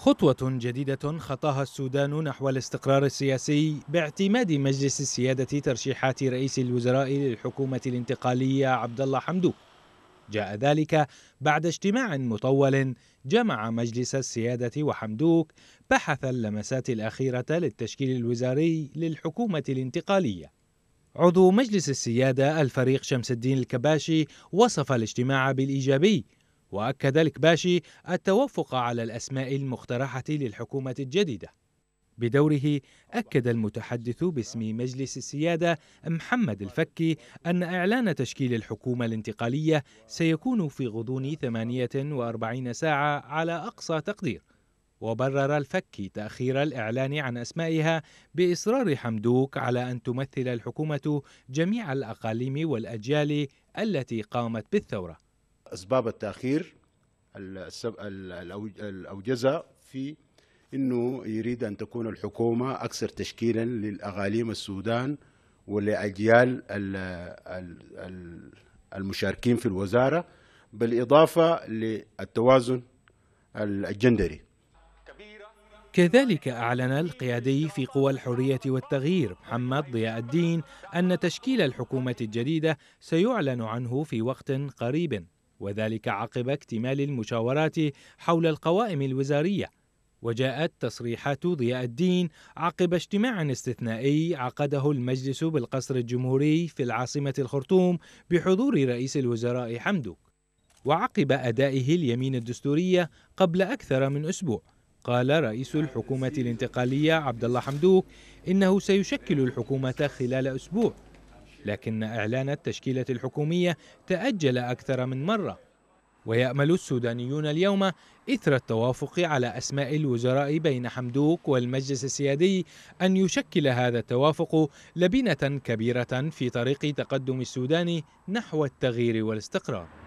خطوة جديدة خطاها السودان نحو الاستقرار السياسي باعتماد مجلس السيادة ترشيحات رئيس الوزراء للحكومة الانتقالية عبد الله حمدوك. جاء ذلك بعد اجتماع مطول جمع مجلس السيادة وحمدوك بحث اللمسات الأخيرة للتشكيل الوزاري للحكومة الانتقالية. عضو مجلس السيادة الفريق شمس الدين الكباشي وصف الاجتماع بالإيجابي وأكد الكباشي التوافق على الأسماء المقترحة للحكومة الجديدة بدوره أكد المتحدث باسم مجلس السيادة محمد الفكي أن إعلان تشكيل الحكومة الانتقالية سيكون في غضون 48 ساعة على أقصى تقدير وبرر الفكي تأخير الإعلان عن أسمائها بإصرار حمدوك على أن تمثل الحكومة جميع الأقاليم والأجيال التي قامت بالثورة اسباب التاخير الاوجزه في انه يريد ان تكون الحكومه اكثر تشكيلا للاغاليم السودان ولاجيال المشاركين في الوزاره بالاضافه للتوازن الجندري كذلك أعلن القيادي في قوى الحرية والتغيير محمد ضياء الدين أن تشكيل الحكومة الجديدة سيعلن عنه في وقت قريب وذلك عقب اكتمال المشاورات حول القوائم الوزاريه وجاءت تصريحات ضياء الدين عقب اجتماع استثنائي عقده المجلس بالقصر الجمهوري في العاصمه الخرطوم بحضور رئيس الوزراء حمدوك وعقب ادائه اليمين الدستوريه قبل اكثر من اسبوع قال رئيس الحكومه الانتقاليه عبد الله حمدوك انه سيشكل الحكومه خلال اسبوع لكن إعلان التشكيلة الحكومية تأجل أكثر من مرة ويأمل السودانيون اليوم إثر التوافق على أسماء الوزراء بين حمدوك والمجلس السيادي أن يشكل هذا التوافق لبنة كبيرة في طريق تقدم السودان نحو التغيير والاستقرار